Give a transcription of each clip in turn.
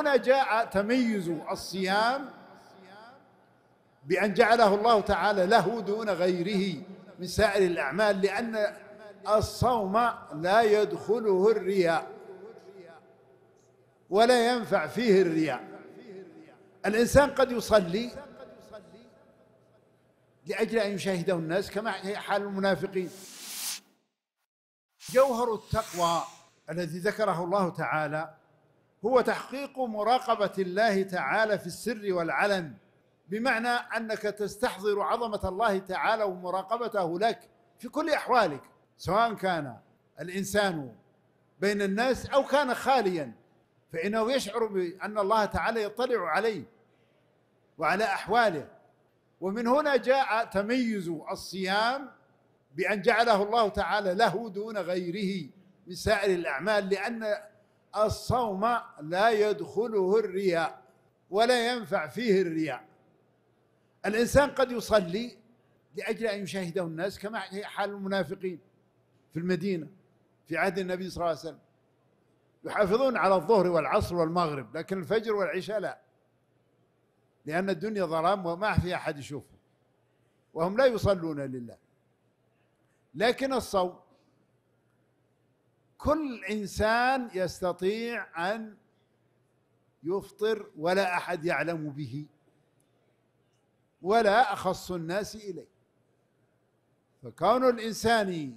هنا جاء تميز الصيام بأن جعله الله تعالى له دون غيره من سائر الأعمال لأن الصوم لا يدخله الرياء ولا ينفع فيه الرياء الإنسان قد يصلي لأجل أن يشاهده الناس كما هي حال المنافقين جوهر التقوى الذي ذكره الله تعالى هو تحقيق مراقبة الله تعالى في السر والعلن بمعنى أنك تستحضر عظمة الله تعالى ومراقبته لك في كل أحوالك سواء كان الإنسان بين الناس أو كان خاليا فإنه يشعر بأن الله تعالى يطلع عليه وعلى أحواله ومن هنا جاء تميز الصيام بأن جعله الله تعالى له دون غيره من سائر الأعمال لأن الصوم لا يدخله الرياء ولا ينفع فيه الرياء الإنسان قد يصلي لأجل أن يشاهده الناس كما هي حال المنافقين في المدينة في عهد النبي صلى الله عليه وسلم يحافظون على الظهر والعصر والمغرب لكن الفجر والعشاء لا لأن الدنيا ظلام وما في أحد يشوفه وهم لا يصلون لله لكن الصوم كل انسان يستطيع ان يفطر ولا احد يعلم به ولا اخص الناس اليه فكون الانسان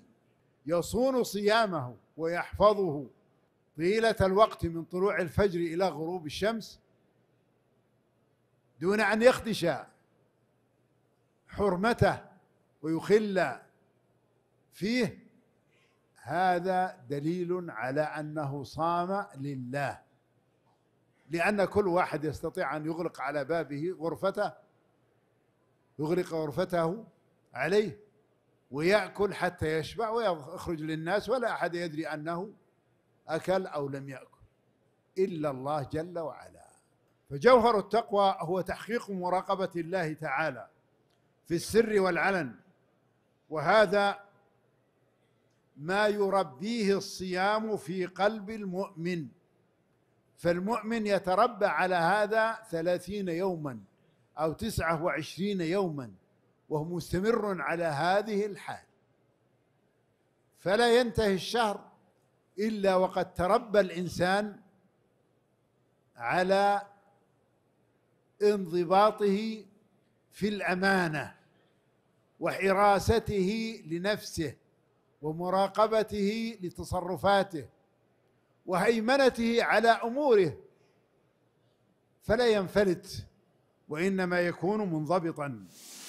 يصون صيامه ويحفظه طيله الوقت من طلوع الفجر الى غروب الشمس دون ان يخدش حرمته ويخل فيه هذا دليل على انه صام لله لان كل واحد يستطيع ان يغلق على بابه غرفته يغلق غرفته عليه وياكل حتى يشبع ويخرج للناس ولا احد يدري انه اكل او لم ياكل الا الله جل وعلا فجوهر التقوى هو تحقيق مراقبه الله تعالى في السر والعلن وهذا ما يربيه الصيام في قلب المؤمن فالمؤمن يتربى على هذا ثلاثين يوما أو تسعة وعشرين يوما وهو مستمر على هذه الحال فلا ينتهي الشهر إلا وقد تربى الإنسان على انضباطه في الأمانة وحراسته لنفسه ومراقبته لتصرفاته وهيمنته على اموره فلا ينفلت وانما يكون منضبطا